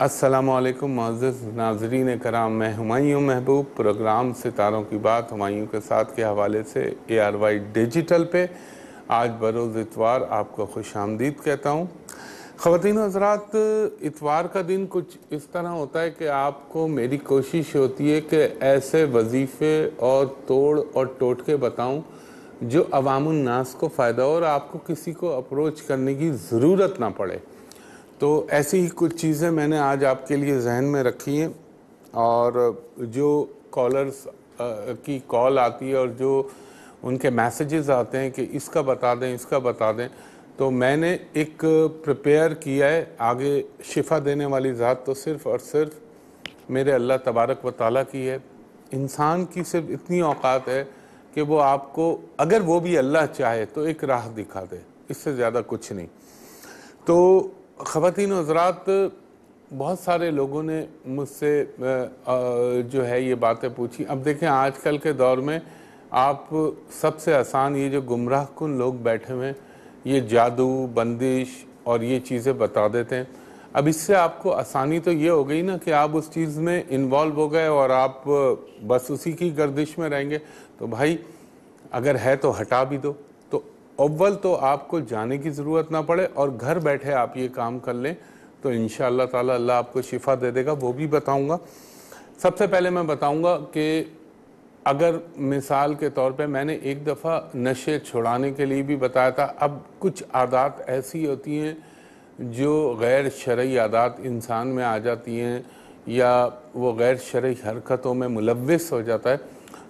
असलकम मोज़ नाजरीन कराम मैं हमायूं महबूब प्रोग्राम सितारों की बात हमायूँ के साथ के हवाले से ए आर वाई डिजिटल पे आज बरोज़ इतवार आपको खुश आमदीद कहता हूँ ख़वान हजरात इतवार का दिन कुछ इस तरह होता है कि आपको मेरी कोशिश होती है कि ऐसे वजीफ़े और तोड़ और टोटके बताऊँ जो अवामनास को फ़ायदा हो और आपको किसी को अप्रोच करने की ज़रूरत ना पड़े तो ऐसी ही कुछ चीज़ें मैंने आज आपके लिए जहन में रखी हैं और जो कॉलर्स की कॉल आती है और जो उनके मैसेजेस आते हैं कि इसका बता दें इसका बता दें तो मैंने एक प्रिपेयर किया है आगे शिफा देने वाली ज़ात तो सिर्फ़ और सिर्फ मेरे अल्लाह तबारक व ताली की है इंसान की सिर्फ इतनी औकात है कि वो आपको अगर वो भी अल्लाह चाहे तो एक राह दिखा दे इससे ज़्यादा कुछ नहीं तो ख़ातिन हजरात बहुत सारे लोगों ने मुझसे जो है ये बातें पूछी अब देखें आजकल के दौर में आप सबसे आसान ये जो गुमराह कन लोग बैठे हुए हैं ये जादू बंदिश और ये चीज़ें बता देते हैं अब इससे आपको आसानी तो ये हो गई ना कि आप उस चीज़ में इन्वॉल्व हो गए और आप बस उसी की गर्दिश में रहेंगे तो भाई अगर है तो हटा भी दो अव्वल तो आपको जाने की ज़रूरत ना पड़े और घर बैठे आप ये काम कर लें तो इन ताला अल्लाह आपको शिफा दे देगा वो भी बताऊँगा सबसे पहले मैं बताऊँगा कि अगर मिसाल के तौर पे मैंने एक दफ़ा नशे छुड़ाने के लिए भी बताया था अब कुछ आदात ऐसी होती हैं जो गैर शर्य आदात इंसान में आ जाती हैं या वो गैर शर्य हरकतों में मुलविस हो जाता है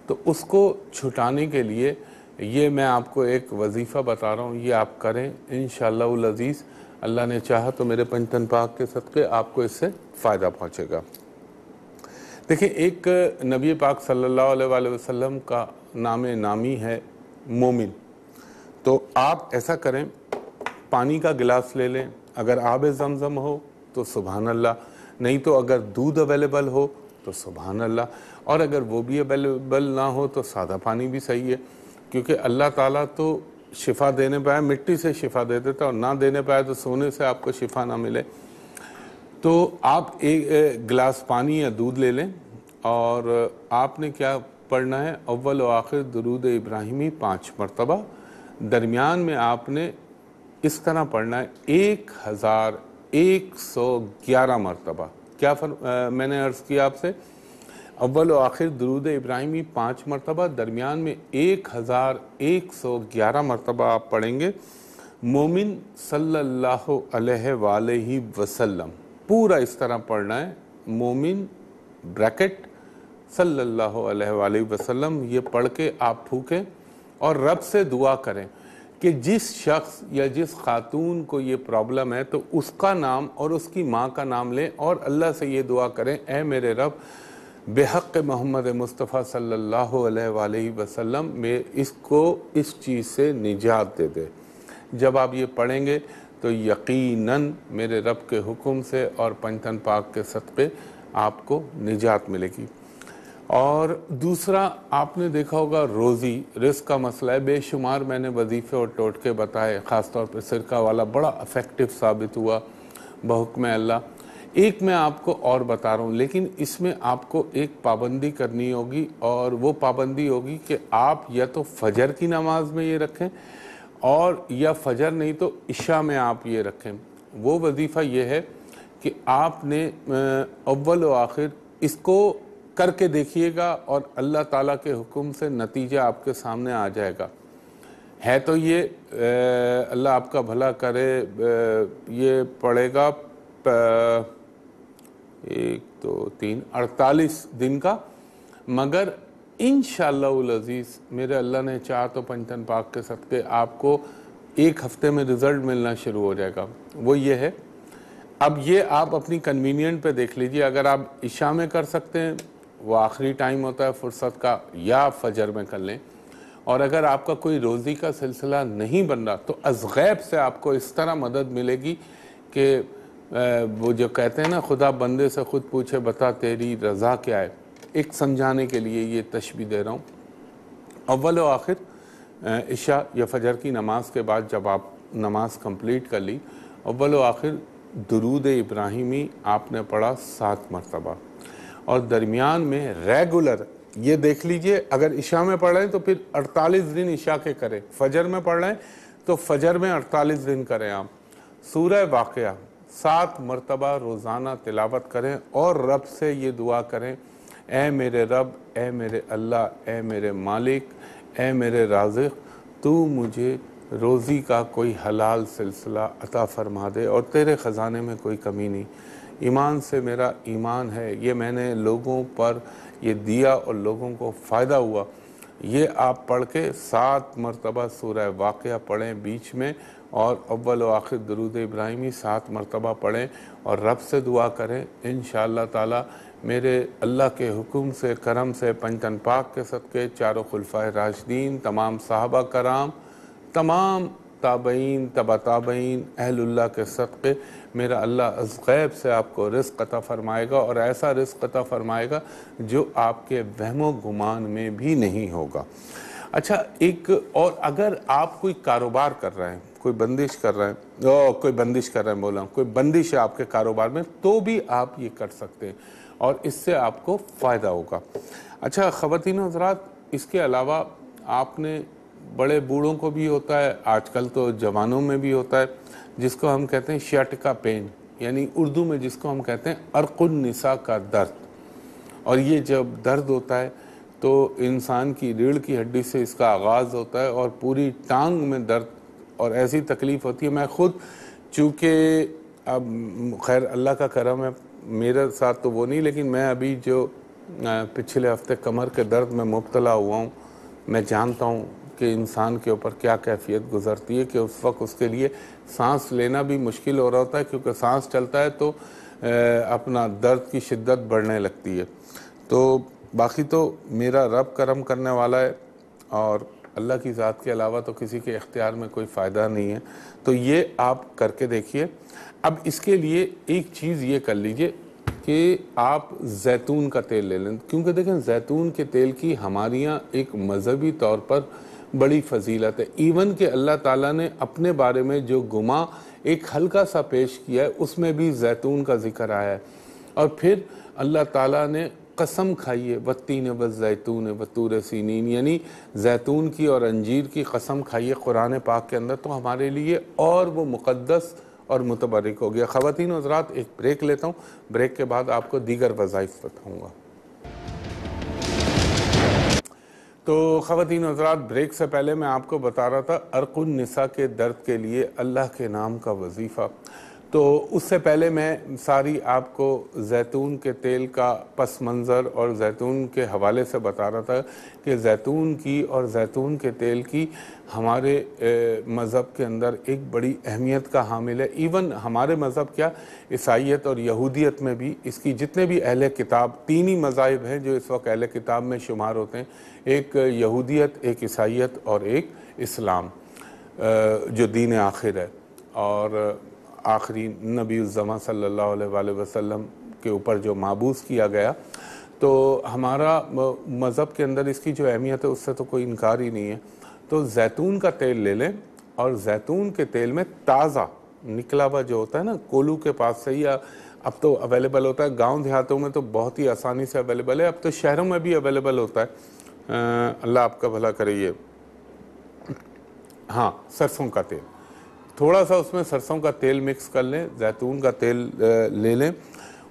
तो उसको छुटाने के लिए ये मैं आपको एक वजीफ़ा बता रहा हूँ ये आप करें इन शजीज़ अल्लाह ने चाहा तो मेरे पंचन पाक के सदक़े आपको इससे फ़ायदा पहुँचेगा देखिए एक नबी पाक सल्लल्लाहु अलैहि वसल्लम का नाम नामी है मोमिन तो आप ऐसा करें पानी का गिलास ले लें अगर आब जमज़म हो तो सुबहानल्ला अल्लाह नहीं तो अगर दूध अवेलेबल हो तो सुबहान अल्लाह और अगर वो भी अवेलेबल ना हो तो सादा पानी भी सही है क्योंकि अल्लाह ताला तो शिफा देने पाया मिट्टी से शिफा दे देता और ना देने पाए तो सोने से आपको शिफा ना मिले तो आप एक गिलास पानी या दूध ले लें और आपने क्या पढ़ना है अव्वल और आखिर दरूद इब्राहिमी पाँच मरतबा दरमियान में आपने इस तरह पढ़ना है एक हज़ार एक सौ ग्यारह मरतबा क्या फर, आ, मैंने अर्ज़ किया आपसे अव्वल आखिर दरूद इब्राहिमी पाँच मरतबा दरमियान में एक हज़ार एक सौ ग्यारह मरतबा आप पढ़ेंगे मोमिन सल्ला वसलम पूरा इस तरह पढ़ना है मोमिन ब्रैकेट सल्ला वसलम ये पढ़ के आप फूकें और रब से दुआ करें कि जिस शख्स या जिस खातून को ये प्रॉब्लम है तो उसका नाम और उसकी माँ का नाम लें और अल्लाह से ये दुआ करें ए मेरे रब बेहक मोहम्मद मुस्तफ़ा सल्लल्लाहु अलैहि वसल्लम में इसको इस चीज़ से निजात दे दे जब आप ये पढ़ेंगे तो यकीनन मेरे रब के हुक्म से और पंचन पाक के सदक़े आपको निजात मिलेगी और दूसरा आपने देखा होगा रोज़ी रिस्क का मसला है बेशुमार मैंने वजीफ़े और टोटके बताए ख़ासतौर पर सिरका वाला बड़ा अफेक्टिव साबित हुआ बहुकम अल्लाह एक मैं आपको और बता रहा हूँ लेकिन इसमें आपको एक पाबंदी करनी होगी और वो पाबंदी होगी कि आप या तो फजर की नमाज में ये रखें और या फजर नहीं तो इशा में आप ये रखें वो वजीफ़ा ये है कि आपने अव्वल व आखिर इसको करके देखिएगा और अल्लाह ताला के हुक्म से नतीजा आपके सामने आ जाएगा है तो ये अल्लाह आपका भला करे ये पड़ेगा एक दो तीन अड़तालीस दिन का मगर इन अज़ीज़ मेरे अल्लाह ने चाह तो पंचन पाक के के आपको एक हफ़्ते में रिज़ल्ट मिलना शुरू हो जाएगा वो ये है अब ये आप अपनी कन्वीनियंट पे देख लीजिए अगर आप इशा में कर सकते हैं वो आखिरी टाइम होता है फुर्सत का या फजर में कर लें और अगर आपका कोई रोज़ी का सिलसिला नहीं बन रहा तो अजगैब से आपको इस तरह मदद मिलेगी कि वो जो कहते हैं ना खुदा बंदे से खुद पूछे बता तेरी रज़ा क्या है एक समझाने के लिए ये तशबी दे रहा हूँ अव्वल आखिर इशा या फजर की नमाज के बाद जब आप नमाज कंप्लीट कर ली अव्वल आखिर दरूद इब्राहिमी आपने पढ़ा सात मरतबा और दरमियान में रेगुलर ये देख लीजिए अगर इशा में पढ़ रहे तो फिर 48 दिन इशा के करें फजर में पढ़ रहे हैं तो फजर में 48 दिन करें आप सूर्य वाक़ सात मरतबा रोज़ाना तिलावत करें और रब से ये दुआ करें ए मेरे रब ए मेरे अल्लाह ए मेरे मालिक ए मेरे राजिक तू मुझे रोज़ी का कोई हलाल सिलसिला अता फरमा दे और तेरे ख़जाने में कोई कमी नहीं ईमान से मेरा ईमान है ये मैंने लोगों पर ये दिया और लोगों को फ़ायदा हुआ ये आप पढ़ के सात मरतबा सूर्य वाक़ पढ़ें बीच में और अव्वल आखिर दरूद इब्राहिमी सात मरतबा पढ़ें और रब से दुआ करें इन ताला मेरे अल्लाह के हुक्म से करम से पंचन पाक के सदक़े चारों खुलफ़ा राशदीन तमाम साहबा कराम तमाम ताबईन तबा ताबईन अहल्ला के सदक़े मेरा अल्लाह अज़ैब से आपको रिस्क अता फ़रमाएगा और ऐसा रिस्क अता फ़रमाएगा जो आपके वहमो गुमान में भी नहीं होगा अच्छा एक और अगर आप कोई कारोबार कर रहे हैं कोई बंदिश कर रहे हैं ओ कोई बंदिश कर रहे हैं बोला कोई बंदिश है आपके कारोबार में तो भी आप ये कर सकते हैं और इससे आपको फ़ायदा होगा अच्छा ख़वान हजरात इसके अलावा आपने बड़े बूढ़ों को भी होता है आजकल तो जवानों में भी होता है जिसको हम कहते हैं शर्ट का पेन यानी उर्दू में जिसको हम कहते हैं निसा का दर्द और ये जब दर्द होता है तो इंसान की रीढ़ की हड्डी से इसका आगाज़ होता है और पूरी टांग में दर्द और ऐसी तकलीफ़ होती है मैं ख़ुद चूँकि अब खैर अल्लाह का करम है मेरे साथ तो वो नहीं लेकिन मैं अभी जो पिछले हफ्ते कमर के दर्द में मुबतला हुआ हूँ मैं जानता हूँ कि इंसान के ऊपर क्या कैफियत गुजरती है कि उस वक्त उसके लिए सांस लेना भी मुश्किल हो रहा होता है क्योंकि सांस चलता है तो अपना दर्द की शिद्दत बढ़ने लगती है तो बाकी तो मेरा रब करम करने वाला है और अल्लाह की ज़ात के अलावा तो किसी के इख्तियार में कोई फ़ायदा नहीं है तो ये आप करके देखिए अब इसके लिए एक चीज़ ये कर लीजिए कि आप जैतून का तेल ले लें क्योंकि देखें जैतून के तेल की हमारे यहाँ एक मजहबी तौर पर बड़ी फजीलत है इवन कि अल्लाह ताला ने अपने बारे में जो गुमा एक हल्का सा पेश किया है उसमें भी जैतून का जिक्र आया है और फिर अल्लाह ताला ने कसम खाई है ने बस जैतून बतूर सीनिन यानी जैतून की और अंजीर की कसम खाइए कुरान पाक के अंदर तो हमारे लिए और वो मुक़दस और मुतबरक हो गया ख़वान हजरात एक ब्रेक लेता हूँ ब्रेक के बाद आपको दीगर वज़ाइफ बताऊँगा तो ख़वान हजरात ब्रेक से पहले मैं आपको बता रहा था अरकुन निसा के दर्द के लिए अल्लाह के नाम का वजीफ़ा तो उससे पहले मैं सारी आपको जैतून के तेल का पस मंज़र और जैतून के हवाले से बता रहा था कि जैतून की और जैतून के तेल की हमारे मज़हब के अंदर एक बड़ी अहमियत का हामिल है इवन हमारे मज़हब क्या ईसाइत और यहूदियत में भी इसकी जितने भी अहल किताब तीन ही मज़ाहब हैं जो इस वक्त अहल किताब में शुमार होते हैं एक यहूदियत एक ईसाइत और एक इस्लाम जो दीन आखिर है और आखिरी नबी ज़मा सल्लल्लाहु अलैहि वसल्लम के ऊपर जो मबूस किया गया तो हमारा मज़हब के अंदर इसकी जो अहमियत है उससे तो कोई इनकार ही नहीं है तो जैतून का तेल ले लें और जैतून के तेल में ताज़ा निकला हुआ जो होता है ना कोलू के पास से या अब तो अवेलेबल होता है गांव देहातों में तो बहुत ही आसानी से अवेलेबल है अब तो शहरों में भी अवेलेबल होता है अल्लाह आपका भला करिए हाँ सरसों का तेल थोड़ा सा उसमें सरसों का तेल मिक्स कर लें जैतून का तेल ले लें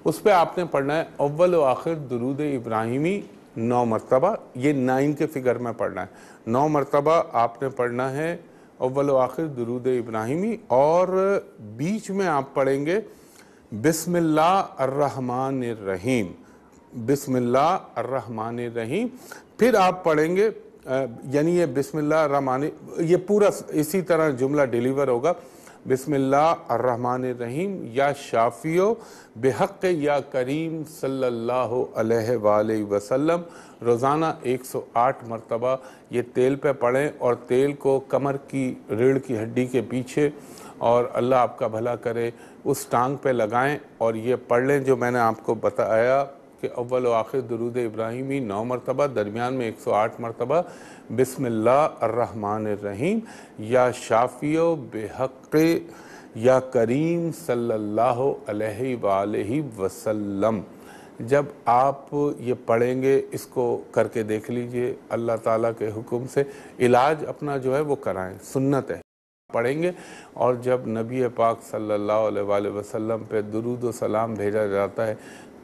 उस पर आपने पढ़ना है अव्वल व आखिर दरूद इब्राहिमी नौ मरतबा ये नाइन के फिगर में पढ़ना है नौ मरतबा आपने पढ़ना है अव्वल आखिर दरूद इब्राहिमी और बीच में आप पढ़ेंगे बिसमिल्लाहमान रहीम बिसमिल्लाहमान रहीम फिर आप पढ़ेंगे यानी ये बिस्मिल्लाह रहमान ये पूरा इसी तरह जुमला डिलीवर होगा रहमान रहीम या शाफियो बेहक या करीम सल्लल्लाहु अलैहि वसल्लम रोज़ाना 108 मरतबा ये तेल पे पड़ें और तेल को कमर की रीढ़ की हड्डी के पीछे और अल्लाह आपका भला करे उस टांग पे लगाएं और ये पढ़ लें जो मैंने आपको बताया कि अव्वल आखिर दरूद इब्राहिमी नौ मरतबा दरमियान में एक सौ आठ मरतबा बसमिल्लाम या शाफियो बेहक या करीम सल्लल्लाहु अलैहि वसल्लम जब आप ये पढ़ेंगे इसको करके देख लीजिए अल्लाह ताला के हुक्म से इलाज अपना जो है वो कराएं सुन्नत है पढ़ेंगे और जब नबी पाक सल्लल्लाहु अलैहि वसल्लम पे दरुद सलाम भेजा जाता है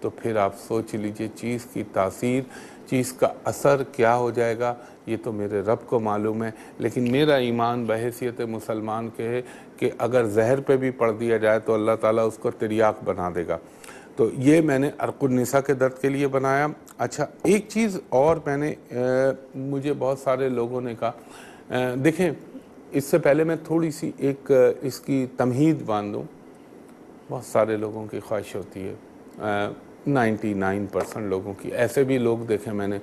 तो फिर आप सोच लीजिए चीज़ की तासीर चीज़ का असर क्या हो जाएगा ये तो मेरे रब को मालूम है लेकिन मेरा ईमान बहसीत मुसलमान के है कि अगर जहर पे भी पढ़ दिया जाए तो अल्लाह ताला उसको तिरियाक बना देगा तो ये मैंने अरकुलनिसा के दर्द के लिए बनाया अच्छा एक चीज़ और मैंने आ, मुझे बहुत सारे लोगों ने कहा देखें इससे पहले मैं थोड़ी सी एक इसकी तमहीद बांध दूँ बहुत सारे लोगों की ख्वाहिश होती है आ, 99 परसेंट लोगों की ऐसे भी लोग देखे मैंने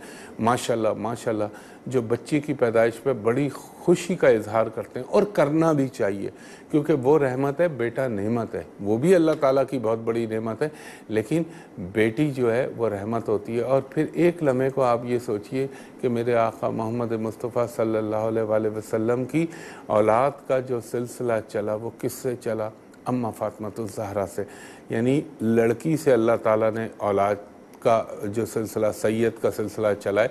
माशाल्लाह माशाल्लाह जो बच्ची की पैदाइश पे बड़ी खुशी का इजहार करते हैं और करना भी चाहिए क्योंकि वो रहमत है बेटा नेमत है वो भी अल्लाह ताला की बहुत बड़ी नेमत है लेकिन बेटी जो है वो रहमत होती है और फिर एक लम्हे को आप ये सोचिए कि मेरे आका मोहम्मद मुस्तफ़ा सल्लल्लाहु अलैहि वसल्लम की औलाद का जो सिलसिला चला वो किससे चला अम्मा फ़ातमतुलजहरा से यानी लड़की से अल्लाह ताला ने औलाद का जो सिलसिला सैयद का सिलसिला चलाए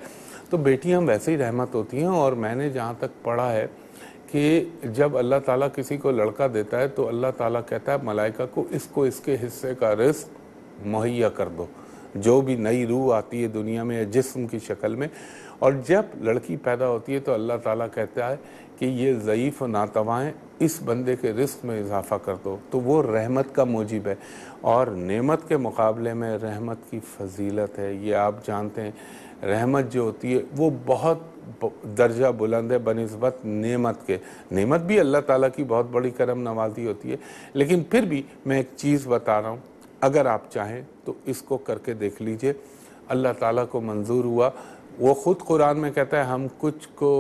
तो बेटियां वैसे ही रहमत होती हैं और मैंने जहाँ तक पढ़ा है कि जब अल्लाह ताला किसी को लड़का देता है तो अल्लाह ताला कहता है मलाइका को इसको इसके हिस्से का रिस्क मुहैया कर दो जो भी नई रूह आती है दुनिया में या जिस्म की शक्ल में और जब लड़की पैदा होती है तो अल्लाह ताला कहता है कि ये ज़यीफ़ नातवाएँ इस बंदे के रिस्क में इजाफा कर दो तो वो रहमत का मूजिब है और नेमत के मुकाबले में रहमत की फजीलत है ये आप जानते हैं रहमत जो होती है वो बहुत दर्जा बुलंद है बनस्बत नेमत के नेमत भी अल्लाह ताला की बहुत बड़ी करम नवाजी होती है लेकिन फिर भी मैं एक चीज़ बता रहा हूँ अगर आप चाहें तो इसको करके देख लीजिए अल्लाह ताला को मंजूर हुआ वो ख़ुद कुरान में कहता है हम कुछ को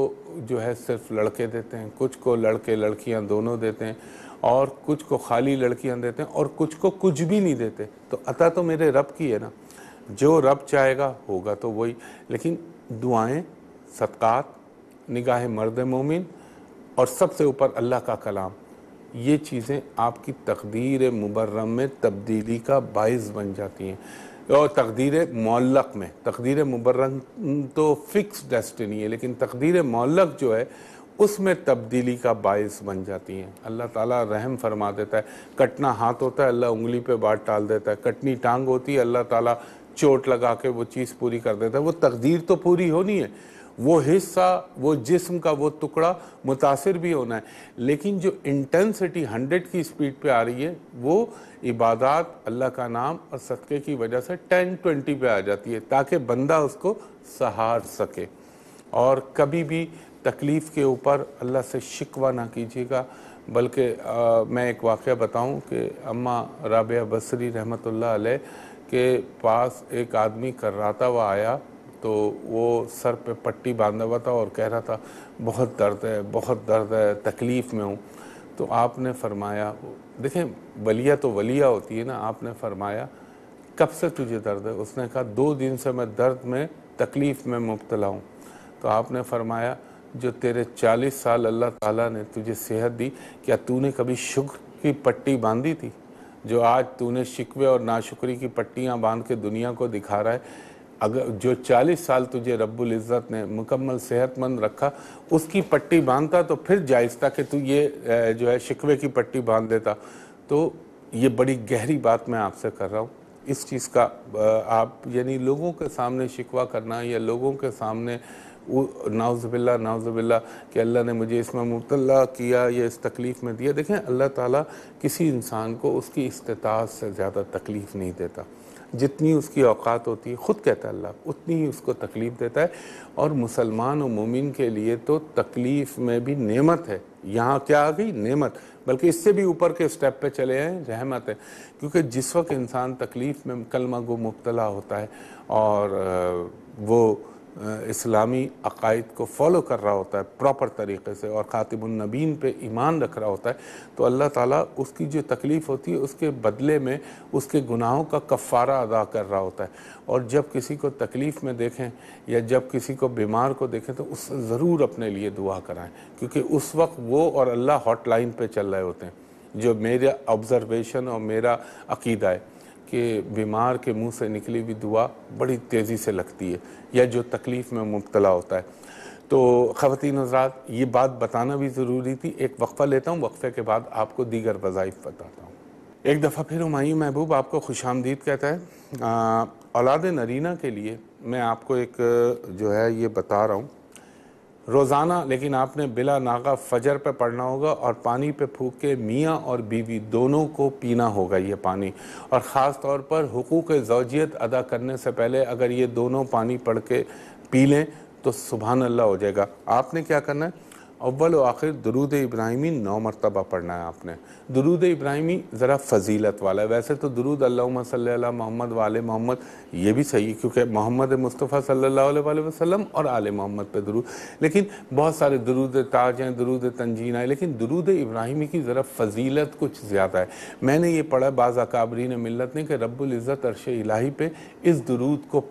जो है सिर्फ लड़के देते हैं कुछ को लड़के लड़कियां दोनों देते हैं और कुछ को खाली लड़कियां देते हैं और कुछ को कुछ भी नहीं देते तो अतः तो मेरे रब की है ना जो रब चाहेगा होगा तो वही लेकिन दुआएं सदक़ात निगाह मर्द मोमिन और सबसे ऊपर अल्लाह का कलाम ये चीज़ें आपकी तकदीर मुबर्रम में तब्दीली का बायस बन जाती हैं और तकदीर मौलक में तकदीर मुबर्रक तो फिक्स डेस्टिनी है लेकिन तकदीर मौलक जो है उसमें तब्दीली का बायस बन जाती हैं अल्लाह ताला रहम फरमा देता है कटना हाथ होता है अल्लाह उंगली पे बाट टाल देता है कटनी टांग होती है अल्लाह ताला चोट लगा के वो चीज़ पूरी कर देता है वो तकदीर तो पूरी होनी है वो हिस्सा वो जिस्म का वो टुकड़ा मुतासर भी होना है लेकिन जो इंटेंसिटी हंड्रेड की स्पीड पे आ रही है वो इबादत अल्लाह का नाम और सदक़े की वजह से टेन ट्वेंटी पे आ जाती है ताकि बंदा उसको सहार सके और कभी भी तकलीफ़ के ऊपर अल्लाह से शिकवा ना कीजिएगा बल्कि मैं एक वाक़ बताऊँ कि अम्मा राबिया बसरी रहमत के पास एक आदमी कर्राता हुआ आया तो वो सर पे पट्टी बांधा हुआ था और कह रहा था बहुत दर्द है बहुत दर्द है तकलीफ़ में हूँ तो आपने फरमाया देखें वलिया तो वलिया होती है ना आपने फरमाया कब से तुझे दर्द है उसने कहा दो दिन से मैं दर्द में तकलीफ़ में मुबतला हूँ तो आपने फरमाया जो तेरे चालीस साल अल्लाह ताला ने तुझे सेहत दी क्या तूने कभी शुक्र की पट्टी बांधी थी जो आज तूने शिकवे और नाशुक्री की पट्टियाँ बांध के दुनिया को दिखा रहा है अगर जो 40 साल तुझे रब्बुल इज़्ज़त ने मुकम्मल सेहतमंद रखा उसकी पट्टी बांधता तो फिर जायज़ था कि तू ये जो है शिकवे की पट्टी बांध देता तो ये बड़ी गहरी बात मैं आपसे कर रहा हूँ इस चीज़ का आप यानी लोगों के सामने शिकवा करना या लोगों के सामने नाउज़बिल्ला नाउज़बिल्ला कि अल्लाह ने मुझे इसमें मुबतला किया या इस तकलीफ़ में दिया देखें अल्लाह ताला किसी इंसान को उसकी इस्तात से ज़्यादा तकलीफ़ नहीं देता जितनी उसकी औकात होती है ख़ुद कहता है अल्लाह उतनी ही उसको तकलीफ़ देता है और मुसलमान और मोमिन के लिए तो तकलीफ़ में भी नेमत है यहाँ क्या आ गई नेमत बल्कि इससे भी ऊपर के स्टेप पे चले हैं रहमत है क्योंकि जिस वक्त इंसान तकलीफ़ में कलमा गो मुबतला होता है और वो इस्लामी अकायद को फॉलो कर रहा होता है प्रॉपर तरीके से और ख़ातिबुलनबीन पे ईमान रख रहा होता है तो अल्लाह ताला उसकी जो तकलीफ़ होती है उसके बदले में उसके गुनाहों का कफ़ारा अदा कर रहा होता है और जब किसी को तकलीफ़ में देखें या जब किसी को बीमार को देखें तो उस ज़रूर अपने लिए दुआ कराएँ क्योंकि उस वक्त वो और अल्लाह लाइन पर चल रहे होते हैं जो मेरा ऑब्ज़रवेशन और मेरा अकीदा है कि बीमार के मुंह से निकली हुई दुआ बड़ी तेज़ी से लगती है या जो तकलीफ़ में मुबतला होता है तो ख़वान हजरात ये बात बताना भी ज़रूरी थी एक वक्फ़ा लेता हूँ वक्फ़े के बाद आपको दीगर वज़ाइफ बताता हूँ एक दफ़ा फिर हमायूँ महबूब आपको खुश आमदीद कहता है औलाद नरीना के लिए मैं आपको एक जो है ये बता रहा हूँ रोज़ाना लेकिन आपने बिला नागा फजर पे पढ़ना होगा और पानी पे फूक के मियाँ और बीवी दोनों को पीना होगा ये पानी और ख़ास तौर पर हकूक़ जोजियत अदा करने से पहले अगर ये दोनों पानी पढ़ के पी लें तो सुबहानल्ला अल्लाह हो जाएगा आपने क्या करना है अव्वल व आखिर दरूद इब्राहिमी नौ मरतबा पढ़ना है आपने दरूद इब्राहिमी ज़रा फजीलत वाला है वैसे तो दरूद अल्लाह मोहम्मद वाल मोहम्मद ये भी सही है क्योंकि मोहम्मद मुस्तफ़ा सल्ला वसलम और आल मोहम्मद पे दरूद लेकिन बहुत सारे दरूद ताज हैं दरूद तंजीन है लेकिन दरूद इब्राहिमी की ज़रा फजीलत कुछ ज़्यादा है मैंने ये पढ़ा बाज़ मिलत ने कि रब्ज़त अरश इलाही पे इस दरूद को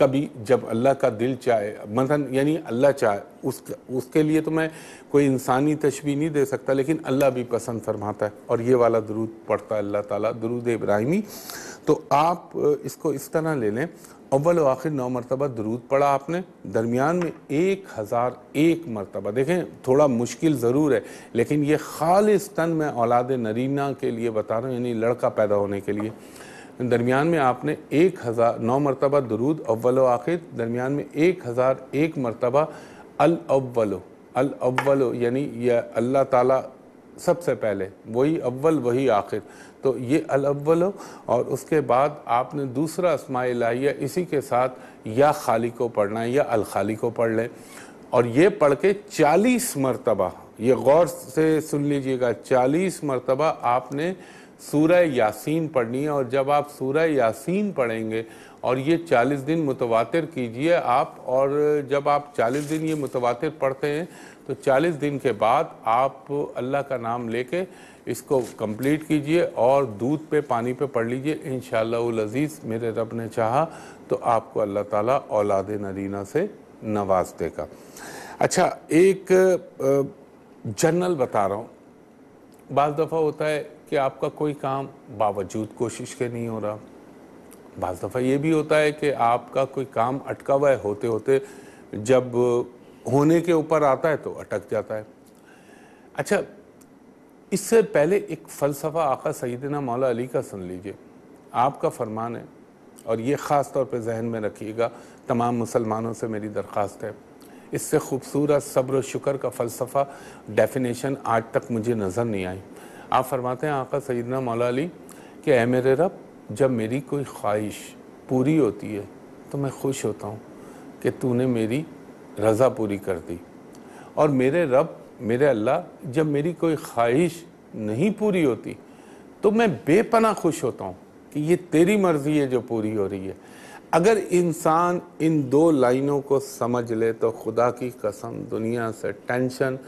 कभी जब अल्लाह का दिल चाहे मतलब यानी अल्लाह चाहे उस उसके लिए तो मैं कोई इंसानी तशबी नहीं दे सकता लेकिन अल्लाह भी पसंद फरमाता है और ये वाला दरूद पढ़ता है अल्लाह ताला दरूद इब्राहिमी तो आप इसको इस तरह ले लें अव्वल आखिर नौ मरतबा दरूद पढ़ा आपने दरमियान में एक हज़ार एक मरतबा देखें थोड़ा मुश्किल ज़रूर है लेकिन ये खालिस्तन मैं औलाद नरीना के लिए बता रहा हूँ यानी लड़का पैदा होने के लिए दरमियान में आपने एक हज़ार नौ मरतबा दरूद अव्वल आखिर दरमियान में एक हज़ार एक मरतबा अल अव्वलो अल अव्वलो यानी यह अल्लाह ताला सबसे पहले वही अव्वल वही आखिर तो ये अल अव्वलो और उसके बाद आपने दूसरा असमा लाइया इसी के साथ या खाली को पढ़ना है या अल खाली को पढ़ लें और ये पढ़ के चालीस मरतबा ये गौर से सुन लीजिएगा चालीस मरतबा आपने सूरह यासीन पढ़नी है और जब आप सूरह यासीन पढ़ेंगे और ये 40 दिन मुतवातिर कीजिए आप और जब आप 40 दिन ये मुतवातिर पढ़ते हैं तो 40 दिन के बाद आप अल्लाह का नाम लेके इसको कंप्लीट कीजिए और दूध पे पानी पे पढ़ लीजिए इन अज़ीज़ मेरे रब ने चाहा तो आपको अल्लाह ताला औलाद नदीना से नवाज देगा अच्छा एक जनरल बता रहा हूँ बज़ दफ़ा होता है कि आपका कोई काम बावजूद कोशिश के नहीं हो रहा बज दफ़ा ये भी होता है कि आपका कोई काम अटका हुआ है होते होते जब होने के ऊपर आता है तो अटक जाता है अच्छा इससे पहले एक फ़लसफ़ा आका सईदना मौला अली का सुन लीजिए आपका फरमान है और ये ख़ास तौर पे जहन में रखिएगा तमाम मुसलमानों से मेरी दरख्वास्त है इससे खूबसूरत सब्र शुक्र का फ़लसफ़ा डेफिनेशन आज तक मुझे नज़र नहीं आई आप फरमाते हैं आका सईदना मौला अली कि ए मेरे रब जब मेरी कोई ख्वाहिश पूरी होती है तो मैं खुश होता हूँ कि तूने मेरी रज़ा पूरी कर दी और मेरे रब मेरे अल्लाह जब मेरी कोई ख्वाहिश नहीं पूरी होती तो मैं बेपना खुश होता हूँ कि ये तेरी मर्ज़ी है जो पूरी हो रही है अगर इंसान इन दो लाइनों को समझ ले तो खुदा की कसम दुनिया से टेंशन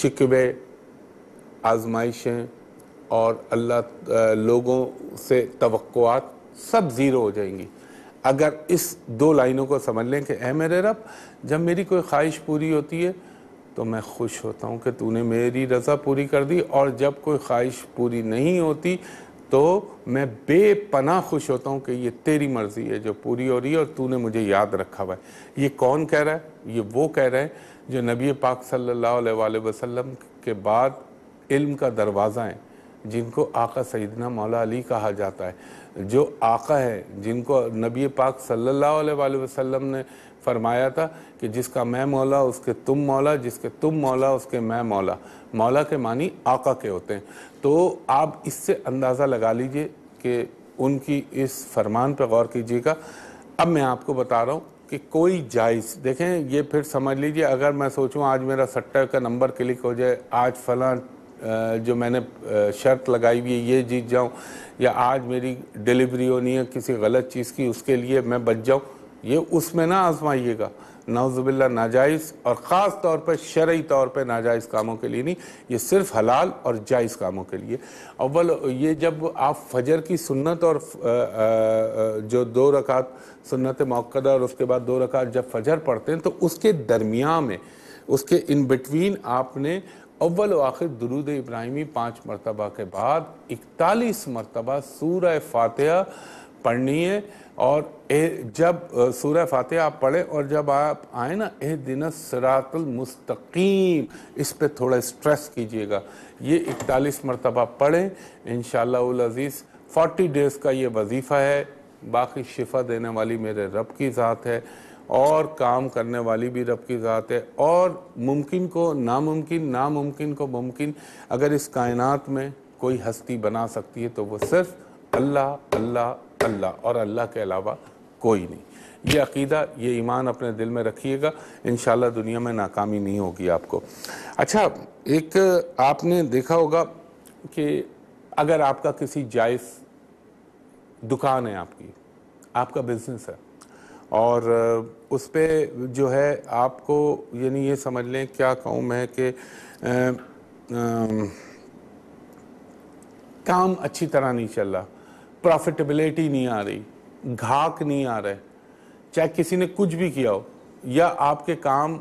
शिकवे आजमाइशें और अल्लाह लोगों से तो सब ज़ीरो हो जाएंगी अगर इस दो लाइनों को समझ लें कि ए मेरे रब जब मेरी कोई ख्वाहिश पूरी होती है तो मैं खुश होता हूँ कि तूने मेरी रज़ा पूरी कर दी और जब कोई ख्वाहिश पूरी नहीं होती तो मैं बेपना खुश होता हूँ कि ये तेरी मर्ज़ी है जो पूरी हो रही है और तूने मुझे याद रखा हुआ है ये कौन कह रहा है ये वो कह रहे हैं जो नबी पाक सल्लल्लाहु अलैहि वसल्लम के बाद इल्म का दरवाज़ा है जिनको आका सईदना मौला अली कहा जाता है जो आका है जिनको नबी पाक सल्लल्लाहु अलैहि वसल्लम ने फरमाया था कि जिसका मैं मौला उसके तुम मौला जिसके तुम मौला उसके मैं मौला मौला के मानी आका के होते हैं तो आप इससे अंदाज़ा लगा लीजिए कि उनकी इस फरमान पर गौर कीजिएगा अब मैं आपको बता रहा हूँ कि कोई जायज़ देखें ये फिर समझ लीजिए अगर मैं सोचूं आज मेरा सट्टा का नंबर क्लिक हो जाए आज फला जो मैंने शर्त लगाई हुई है ये जीत जाऊँ या आज मेरी डिलीवरी होनी है किसी गलत चीज़ की उसके लिए मैं बच जाऊँ ये उसमें ना आजमाइएगा नवजुबिल्ला नाजायज़ और ख़ास तौर पर शर्य तौर पर नाजायज़ कामों के लिए नहीं ये सिर्फ हलाल और जायज़ कामों के लिए अव्वल ये जब आप फजर की सुन्नत और जो दो रकात सुन्नत मौक़दा और उसके बाद दो रकात जब फजर पढ़ते हैं तो उसके दरमिया में उसके इन बिटवीन आपने अव्वल आखिर दरूद इब्राहिमी पाँच मरतबा के बाद इकतालीस मरतबा सूर फातह पढ़नी है और ए, जब सूर्य फातह आप पढ़ें और जब आप आए ना ए दिन सरातल मुस्तकीम इस पर थोड़ा स्ट्रेस कीजिएगा ये इकतालीस मरतबा पढ़ें इन अज़ीज़ फोर्टी डेज़ का ये वजीफ़ा है बाकी शिफा देने वाली मेरे रब की ज़ात है और काम करने वाली भी रब की ज़ात है और मुमकिन को नामुमकिन नामुमकिन को मुमकिन अगर इस कायनात में कोई हस्ती बना सकती है तो वो सिर्फ अल्लाह अल्लाह अल्लाह और अल्लाह के अलावा कोई नहीं ये अकीदा ये ईमान अपने दिल में रखिएगा इन दुनिया में नाकामी नहीं होगी आपको अच्छा एक आपने देखा होगा कि अगर आपका किसी जायज़ दुकान है आपकी आपका बिजनेस है और उस पर जो है आपको यानी ये समझ लें क्या कहूँ मैं कि काम अच्छी तरह नहीं चल रहा प्रॉफिटेबिलिटी नहीं आ रही घाक नहीं आ रहा चाहे किसी ने कुछ भी किया हो या आपके काम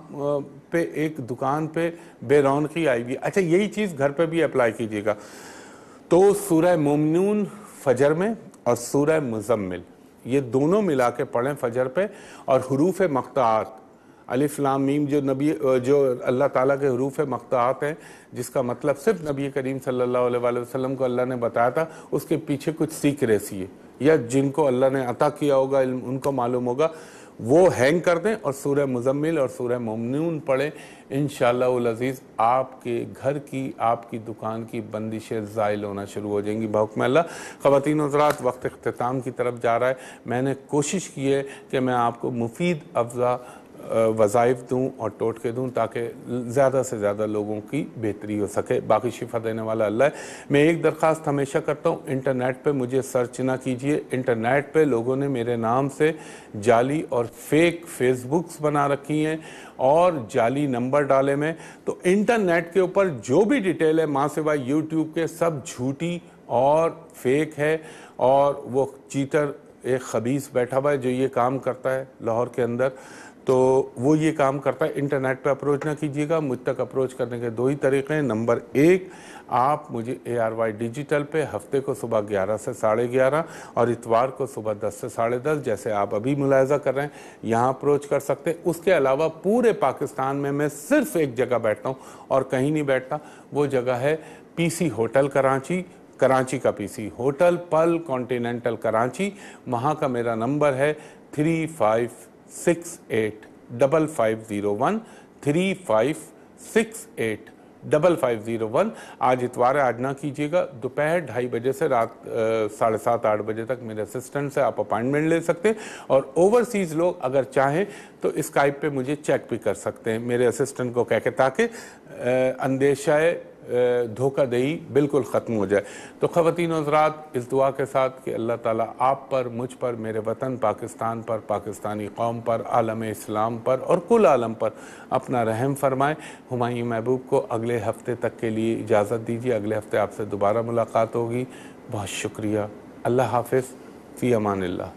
पे एक दुकान पे बेरौनकी आएगी अच्छा यही चीज़ घर पे भी अप्लाई कीजिएगा तो सूरह ममनून फजर में और सूरह मुजम्मिल ये दोनों मिला के पढ़ें फजर पे और हरूफ मकतात अलिफ मीम जो नबी जो अल्लाह ताला के हरूफ मख्तात हैं जिसका मतलब सिर्फ नबी करीम सल्लल्लाहु अलैहि वसल्लम को अल्लाह ने बताया था उसके पीछे कुछ सीख रहे है या जिनको अल्लाह ने अता किया होगा उनको मालूम होगा वो हैंग कर दें और सूर्य मुजम्मिल और सूर्य ममनून पढ़ें इन शजीज आपके घर की आपकी दुकान की बंदिशें ज़ायल होना शुरू हो जाएंगी भाकुम अल्लाह ख़वान हजरात वक्त अख्ताम की तरफ जा रहा है मैंने कोशिश की है कि मैं आपको मुफीद अफजा वज़ाइफ दूँ और टोट के दूँ ताकि ज़्यादा से ज़्यादा लोगों की बेहतरी हो सके बाकी शिफा देने वाला अल्लाह है मैं एक दरख्वास्त हमेशा करता हूँ इंटरनेट पर मुझे सर्च ना कीजिए इंटरनेट पर लोगों ने मेरे नाम से जाली और फेक फेसबुक्स बना रखी हैं और जाली नंबर डाले में तो इंटरनेट के ऊपर जो भी डिटेल है माँ सिवा यूट्यूब के सब झूठी और फेक है और वो चीतर एक खबीस बैठा हुआ है जो ये काम करता है लाहौर के अंदर तो वो ये काम करता है इंटरनेट पे अप्रोच ना कीजिएगा मुझ तक अप्रोच करने के दो ही तरीके हैं नंबर एक आप मुझे ए आर वाई डिजिटल पे हफ्ते को सुबह ग्यारह से साढ़े ग्यारह और इतवार को सुबह दस से साढ़े दस जैसे आप अभी मुलायजा कर रहे हैं यहाँ अप्रोच कर सकते हैं उसके अलावा पूरे पाकिस्तान में मैं सिर्फ एक जगह बैठता हूँ और कहीं नहीं बैठता वो जगह है सी होटल कराची कराची का सी होटल पल कॉन्टीनेंटल कराची वहाँ का मेरा नंबर है three five six eight double five zero one three five six eight double five zero one आज इतवार आज ना कीजिएगा दोपहर ढाई बजे से रात साढ़े सात आठ बजे तक मेरे असिस्टेंट से आप अपॉइंटमेंट ले सकते हैं और ओवरसीज़ लोग अगर चाहें तो स्काइप पे मुझे चेक भी कर सकते हैं मेरे असिस्टेंट को कह के ताकि अंदेशाए धोखादही बिल्कुल ख़त्म हो जाए तो ख़वान हजरात इस दुआ के साथ कि अल्लाह ताला आप पर मुझ पर मेरे वतन पाकिस्तान पर पाकिस्तानी कौम पर आलम इस्लाम पर और कुल आलम पर अपना रहम फरमाएँ हमायूँ महबूब को अगले हफ्ते तक के लिए इजाज़त दीजिए अगले हफ्ते आपसे दोबारा मुलाकात होगी बहुत शुक्रिया अल्लाह हाफिज़ फ़ी अमान